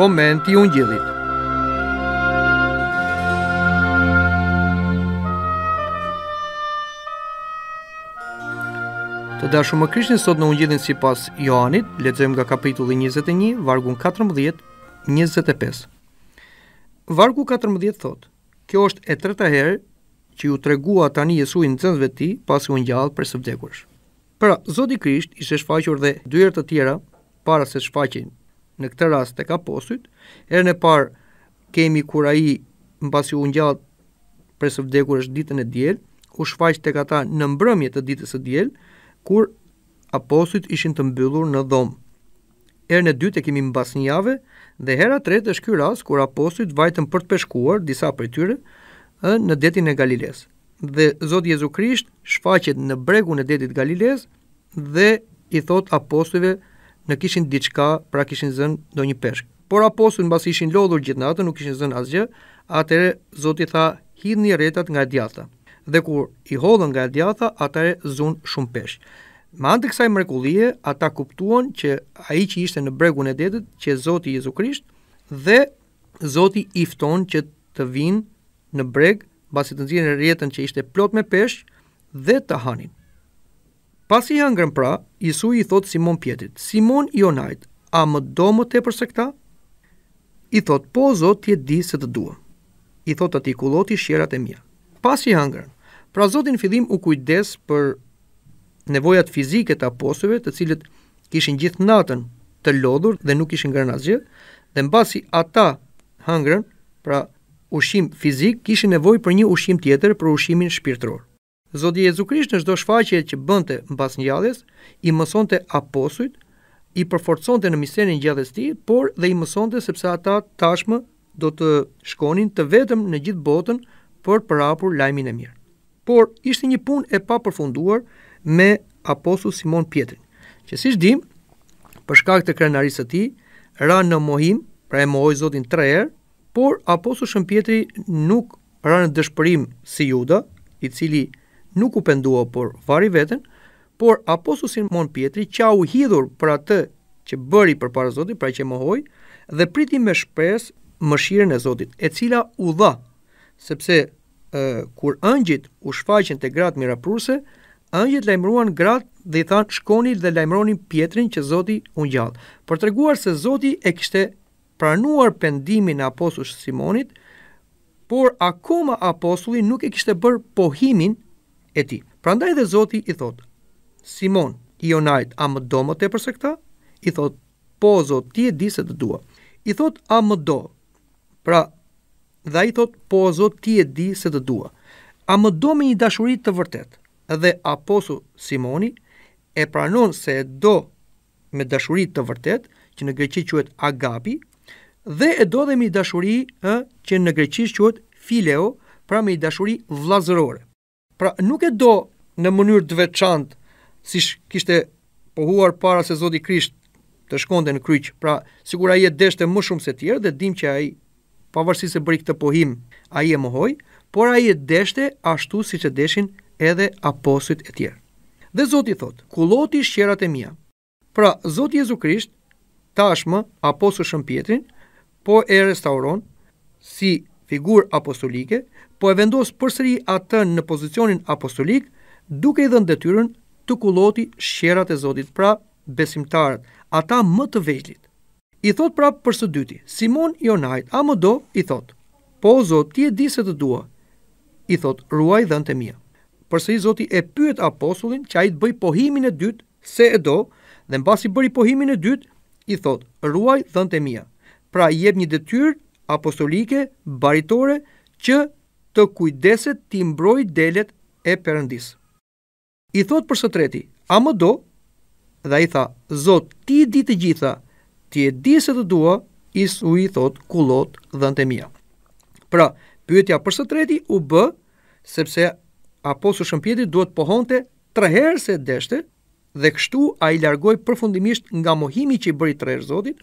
komenti ungjillit. Të dashu më kryshin sot në ungjillin si pas Joanit, ledzojmë nga kapitulli 21, vargun 14, 25. Vargu 14 thot, kjo është e treta herë që ju tregua tani Jesuin cëndëve ti pas u njallë për së Pra, Zodi Krisht ishe shfaqur dhe dyrët të tjera para se shfaqin në këtë rast të kaposit, erë në parë kemi kur a i në pasi unë gjatë presë vdekur është ditën e djelë, u shfaq të kata në mbrëmje të ditës e djelë, kur aposit ishin të mbyllur në dhomë. Erë në dytë e kemi në basë njave, dhe hera tretë është kjo rast kur aposit vajtën për të peshkuar disa për tyre në detin e Galiles. Dhe Zotë Jezu Krisht shfaqet në bregun e detit Galiles dhe i thot apostive të në kishin diçka, pra kishin zënë do një peshk. Por apostull në basi ishin lodhur gjithë natën, nuk kishin zënë asgjë, atëre zoti tha hidhë një retat nga djatha. Dhe kur i hodhën nga djatha, atëre zunë shumë peshk. Më antë kësaj mrekullie, ata kuptuan që a i që ishte në bregun e dedet, që zoti Jezu Krisht, dhe zoti ifton që të vinë në breg, basi të nëzirën rjetën retën që ishte plot me peshk, dhe të hanin. Pas i hangrën pra, Jesu i thot Simon Pjetit, Simon onajt, a më do më te përse këta? I thot, po, zot, tje di se të dua. I thot ati kuloti shjerat e mja. Pas i hangrën, pra zotin fillim u kujdes për nevojat fizike të apostove të cilët kishin gjithë natën të lodhur dhe nuk kishin ngrënë asgjë, dhe mbasi ata hangrën, pra ushim fizik, kishin nevojë për një ushim tjetër për ushimin shpirtëror. Zoti Jezu Krisht në çdo shfaqje që bënte mbas ngjalljes, i mësonte apostujt, i përforconte në misionin gjallës tij, por dhe i mësonte sepse ata tashmë do të shkonin të vetëm në gjithë botën për përhapur lajmin e mirë. Por ishte një punë e papërfunduar me apostull Simon Pietrin, që siç dim, për shkak të krenarisë së tij, ra në mohim, pra e mohoi Zotin 3 herë, por apostulli Shën Pietri nuk ranë në dëshpërim si Juda, i cili nuk u pendua por vari veten, por apostulli Simon Pietri qau hidhur për atë që bëri para Zotit, pra që mohoi dhe priti me shpresë mëshirën e Zotit, e cila u dha, sepse kur ëngjit u shfaqen te gratë mirapruese, ëngjit lajmëruan gratë dhe i thanë shkonit dhe lajmëronin Pietrin që Zoti u gjallë. Për treguar se Zoti e kishte pranuar pendimin e apostullit Simonit, por akoma apostulli nuk e kishte bër pohimin e ti. Pra ndaj dhe Zoti i thot, Simon, i onajt, a më do më te përse këta? I thot, po, Zot, ti e di se të dua. I thot, a më do? Pra, dhe i thot, po, Zot, ti e di se të dua. A më do me një dashurit të vërtet? Dhe aposu Simoni e pranon se e do me dashurit të vërtet, që në greqit quet agapi, dhe e do dhe me një dashurit që në greqit quet fileo, pra me një dashurit vlazërore. Pra nuk e do në mënyrë të veçantë si kishte pohuar para se Zoti Krisht të shkonte në kryq. Pra sigur ai e deshte më shumë se të tjerë dhe dim që ai pavarësisht se bëri këtë pohim, ai e mohoi, por ai e deshte ashtu siç e deshin edhe apostujt e tjerë. Dhe Zoti thot: "Kulloti shqerat e mia." Pra Zoti Jezu Krisht tashmë apo Shën Pietrin po e restauron si figur apostolike, po e vendos përsëri atë në pozicionin apostolik, duke i dhënë detyrën të kulloti shërat e Zotit, pra besimtarët, ata më të vegjlit. I thot pra për së dyti, Simon Jonajt, a më do, i thot, po Zot, ti e di se të dua, i thot, ruaj dhënë të mija. Përsëri Zotit e pyet apostolin që a i të bëj pohimin e dytë, se e do, dhe në basi bëri pohimin e dytë, i thot, ruaj dhënë të mija. Pra, jep një detyrë apostolike, baritore, që të kujdeset të imbroj delet e përëndis. I thot për së treti, a më do, dhe i tha, zot, ti di të gjitha, ti e di se të dua, isu i thot kulot dhe në mia. Pra, pyetja për së treti u bë, sepse apostu shëmpjeti duhet pohonte tre herë se deshte, dhe kështu a i largoj përfundimisht nga mohimi që i bëri tre herë zotit,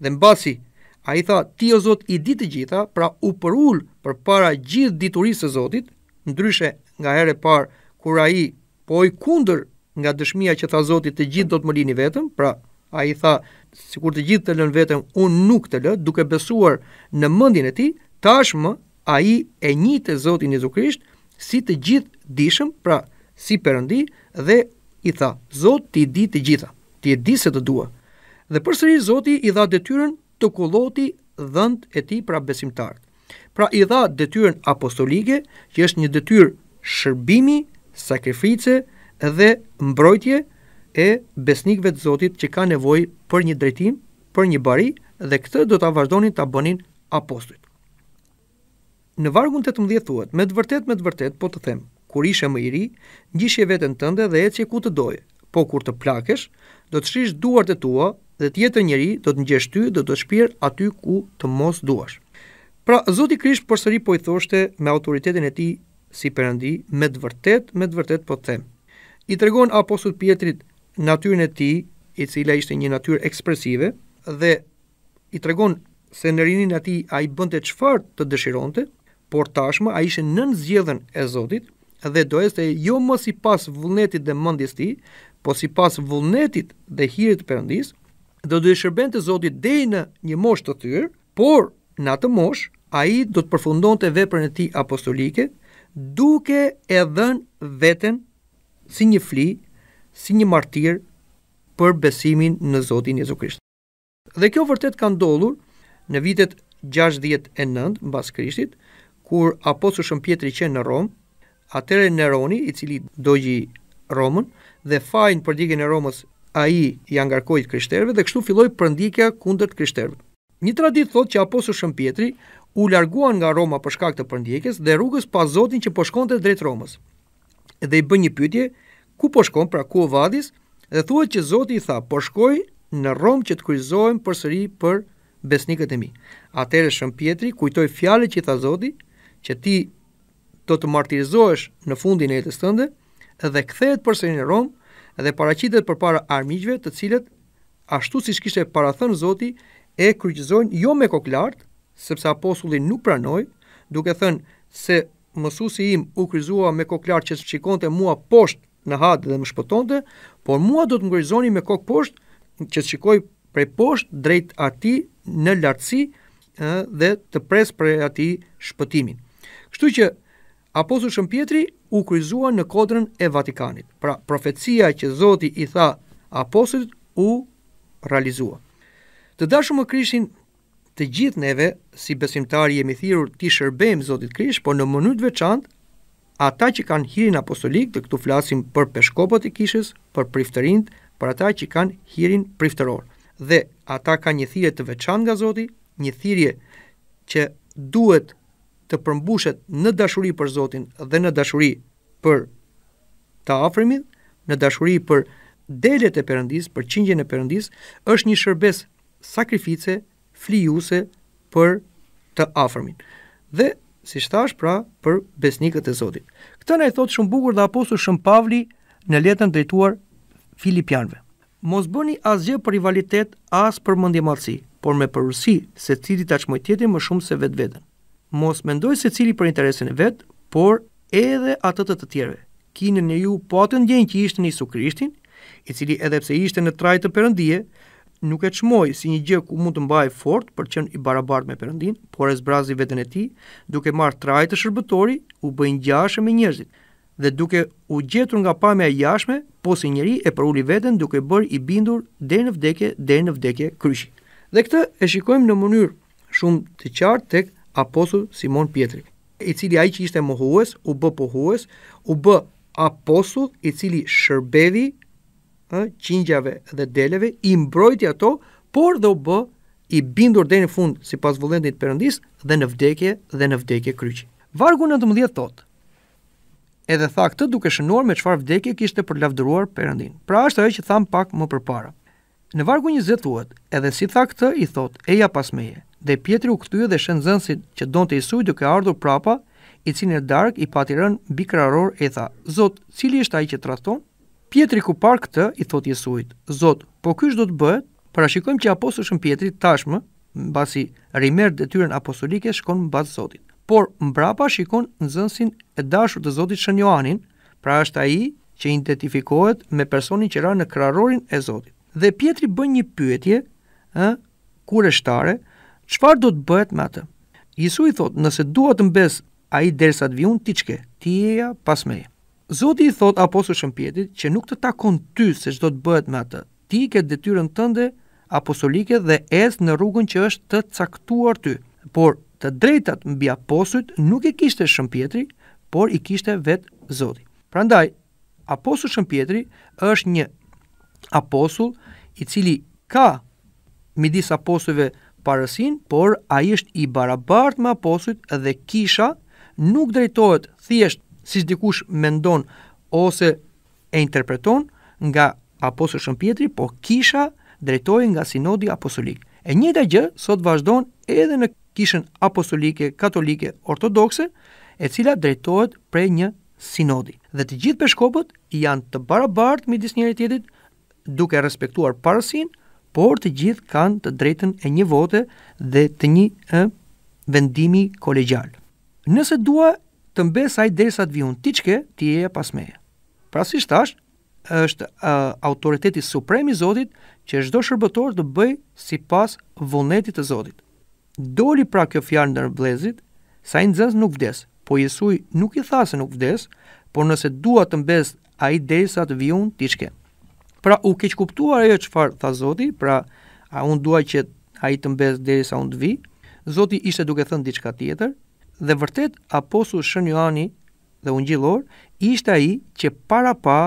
dhe në basi A i tha, ti o Zot i ditë gjitha, pra u përull për para gjithë diturisë e Zotit, ndryshe nga herë e parë, kur a i po i kunder nga dëshmia që tha Zotit të gjithë do të më lini vetëm, pra a i tha, si kur të gjithë të lën vetëm, unë nuk të lë, duke besuar në mëndin e ti, tashmë a i e një të Zotin Jezu Krisht, si të gjithë dishëm, pra si përëndi, dhe i tha, Zot ti di të gjitha, ti e di se të dua. Dhe përsëri Zoti i dha detyrën të kulloti dhënt e tij pra besimtarët. Pra i dha detyrën apostolike, që është një detyr shërbimi, sakrifice dhe mbrojtje e besnikëve të Zotit që kanë nevojë për një drejtim, për një bari dhe këtë do ta vazhdonin ta abonin apostit. Në vargun 18 thuhet: Me të vërtetë, me të vërtet, po të them, kur ishe më i ri, ngjishje veten tënde dhe ecje ku të doje, po kur të plakesh, do të shish duart e tua dhe të jetë njëri do të ngjesh ty dhe do të shpirë aty ku të mos duash. Pra Zoti Krisht përsëri po i thoshte me autoritetin e tij si Perëndi, me të vërtetë, me të vërtetë po të them. I tregon aposut Pietrit natyrën e tij, i cila ishte një natyrë ekspresive dhe i tregon se në rinin e a ai bënte çfarë të dëshironte, por tashmë ai ishte nën zgjedhën e Zotit dhe dojeste jo më si pas vullnetit dhe mëndis ti, po si pas vullnetit dhe hirit përëndisë, dhe do të të Zotit deri në një moshë të thyr, por në atë moshë ai do të përfundonte veprën e tij apostolike duke e dhën veten si një fli, si një martir për besimin në Zotin Jezu Krisht. Dhe kjo vërtet ka ndodhur në vitet 69 në Krishtit, kur apostulli shën pjetëri qenë në Romë, atëre në Roni, i cili dogji Romën, dhe fajnë për digjën e Romës a i i angarkojit kryshterve dhe kështu filloj përndikja kundër të kryshterve. Një tradit thot që aposu shën pjetri u larguan nga Roma për shkak të përndikjes dhe rrugës pa zotin që po shkonte drejt Romës. Dhe i bë një pytje ku po shkon pra ku o vadis dhe thua që zotin i tha po shkoj në Rom që të kryzojmë përsëri për besnikët e mi. Atere shën pjetri kujtoj fjale që i tha zotin që ti të të martirizohesh në fundin e jetës tënde dhe kthehet përsëri në Rom A dhe për përpara armiqve të cilët ashtu siç kishte parathën Zoti e kryqëzojnë jo me Koklard, sepse apostulli nuk pranoi, duke thënë se mësuesi im u kryzua me Koklard që shikonte mua poshtë në hadë dhe më shpëtonte, por mua do të më ngrizoni me Kok poshtë që shikoj prej poshtë drejt ati në lartësi dhe të pres për ati shpëtimin. Kështu që Apostull Shën Pietri u kryzua në kodrën e Vatikanit. Pra, profecia që Zoti i tha apostit u realizua. Të dashur më Krishtin, të gjithë neve si besimtarë jemi thirrur të shërbejmë Zotit Krisht, por në mënyrë të veçantë ata që kanë hirin apostolik, të këtu flasim për peshkopat e kishës, për priftërinë, për ata që kanë hirin priftëror. Dhe ata kanë një thirrje të veçantë nga Zoti, një thirrje që duhet të përmbushet në dashuri për Zotin dhe në dashuri për të afrimin, në dashuri për delet e përëndis, për qingjen e përëndis, është një shërbes sakrifice, flijuse për të afrimin. Dhe, si shtash, pra, për besnikët e Zotit. Këtën e thotë shumë bukur dhe apostu shumë pavli në letën drejtuar Filipianve. Mos bëni asgjë për rivalitet, as për mëndje por me përrusi se cili të tjetin më shumë se vetë vetën mos mendoj se cili për interesin e vet, por edhe atë të të tjerëve. Kinën e ju po atë ndjenjë që ishte një Isu Krishtin, i cili edhe pse ishte në trajtë të Perëndie, nuk e çmoi si një gjë ku mund të mbaj fort për të qenë i barabartë me Perëndin, por e zbrazi veten e tij, duke marrë trajtë të shërbëtorit, u bëjnë një gjashë me njërzit, dhe duke u gjetur nga pamja e jashme, po si njëri e përuli veten duke bërë i bindur deri në vdekje, deri në vdekje kryqi. Dhe këtë e shikojmë në mënyrë shumë të qartë tek apostull Simon Pietri, i cili ai që ishte mohues, u bë pohues, u bë apostull i cili shërbevi ë qingjave dhe deleve, i mbrojti ato, por dhe u bë i bindur deri në fund sipas vullnetit Perëndis dhe në vdekje dhe në vdekje kryqi. Vargu 19 thotë edhe tha këtë duke shënuar me çfarë vdekje kishte për lavdëruar Perëndin. Pra është ajo që tham pak më përpara. Në vargu 20 thuhet, edhe si tha këtë i thotë, eja pas meje, Dhe Pietri u kthye dhe Shenzënsin që donte Jesui duke ardhur prapa, i cili në darkë i pati rën e tha: "Zot, cili është ai që tradhton?" Pietri ku par këtë i thot Jesuit: "Zot, po kush do të bëhet?" Parashikojmë që apostullin Pietri tashmë, mbasi rimerr detyrën apostolike, shkon mbaz Zotit. Por mbrapa shikon shikon zënsin e dashur të Zotit Shën Joanin, pra është ai që identifikohet me personin që ra në krarorin e Zotit. Dhe Pietri bën një pyetje, ë, kureshtare Qëfar do të bëhet me atë? Jisu i thot, nëse dua të mbes a i të vjun, ti qke, ti eja pas meje. Zoti i thot apostu shëmpjetit që nuk të takon ty se që do të bëhet me atë. Ti ke detyrën tënde apostolike dhe es në rrugën që është të caktuar ty. Por të drejtat mbi apostut nuk e kishte shëmpjetri, por i kishte vetë Zoti. Prandaj, apostu shëmpjetri është një apostull i cili ka midis apostuve parësin, por a ishtë i barabart me aposit dhe kisha nuk drejtojt thjesht si dikush mendon ose e interpreton nga shën shëmpjetri, po kisha drejtojt nga sinodi apostolik. E njëta gjë sot vazhdon edhe në kishën apostolike, katolike, ortodokse, e cila drejtohet prej një sinodi. Dhe të gjithë peshkopët janë të barabartë midis njëri tjetrit, duke respektuar parësinë, por të gjithë kanë të drejtën e një vote dhe të një e, vendimi kolegjal. Nëse dua të mbes ai derisa të vi un ti je pas meje. Pra si thash, është e, autoriteti suprem i Zotit që çdo shërbëtor të bëj sipas vullnetit të Zotit. Doli pra kjo fjalë ndër vëllezit, sa i nxënës nuk vdes, po Jezusi nuk i tha se nuk vdes, por nëse dua të mbes ai derisa të vi un tiçke. Pra u keq kuptuar ajo çfarë tha Zoti, pra a un dua që ai të mbes derisa un të vi. Zoti ishte duke thënë diçka tjetër dhe vërtet apostulli Shën Joani dhe ungjillor ishte ai që para pa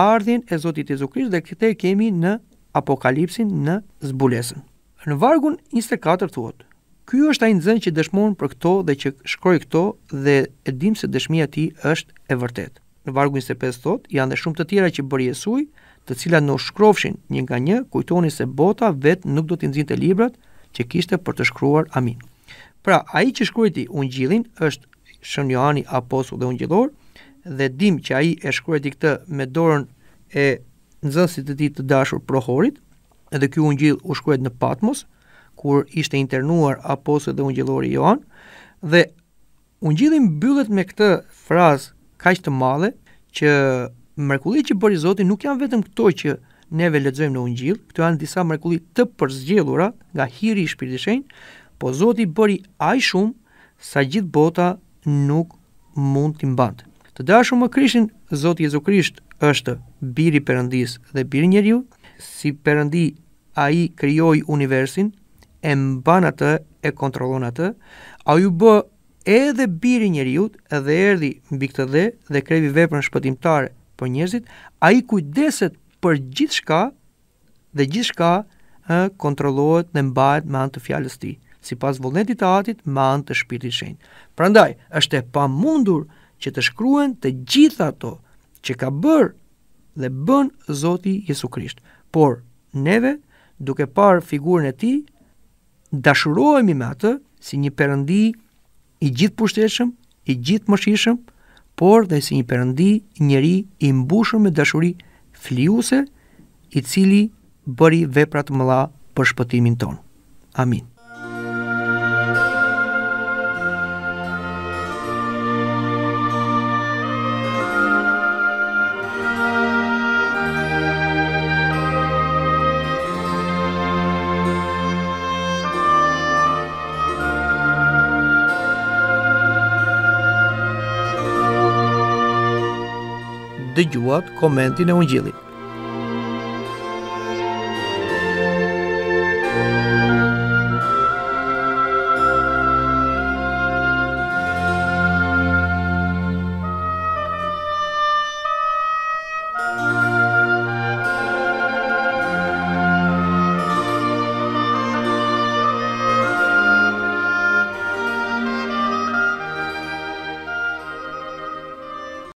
ardhin e Zotit Jezu Krisht dhe këtë kemi në apokalipsin në zbulesën. Në vargun 24 thuhet: Ky është ai nxënë që dëshmon për këto dhe që shkroi këto dhe e dim se dëshmia e tij është e vërtetë. Në vargun 25 thot, janë dhe shumë të tjera që bëri Jezu, të cilat në shkrofshin një nga një, kujtoni se bota vetë nuk do t'inzin të librat që kishte për të shkruar amin. Pra, a i që shkruiti unë gjilin është shënë Johani Aposu dhe unë gjilor, dhe dim që a i e shkruiti këtë me dorën e nëzënsit të ti të dashur prohorit, edhe kjo unë gjil u shkruiti në Patmos, kur ishte internuar Aposu dhe unë gjilor Johan, dhe unë gjilin bëllet me këtë fraz kajtë të male, që mrekullit që bëri Zoti nuk janë vetëm këto që neve lexojmë në Ungjill, këto janë disa mrekulli të përzgjedhura nga hiri i Shpirtit Shenjtë, po Zoti bëri aq shumë sa gjithë bota nuk mund t'i mbante. Të dashur më Krishtin, Zoti Jezu Krisht është biri i dhe biri i njeriu, si Perëndi ai krijoi universin, e mban atë, e kontrollon atë, ai u bë edhe biri i njeriu dhe erdhi mbi këtë dhe dhe krevi veprën shpëtimtare për po njerëzit, a i kujdeset për gjithë shka dhe gjithë shka uh, kontrolohet dhe mbajt me antë të fjallës ti, si pas volnetit të atit, me antë të shpirtit shenjë. Pra ndaj, është e pa mundur që të shkruen të gjithë ato që ka bërë dhe bën Zoti Jesu Krisht. Por, neve, duke parë figurën e ti, dashurohemi me atë si një përëndi i gjithë pushteshëm, i gjithë mëshishëm, por dhe si një përëndi njëri i mbushur me dashuri fliuse i cili bëri veprat mëdha për shpëtimin ton. Amin. dëgjuat komentin e Ungjillit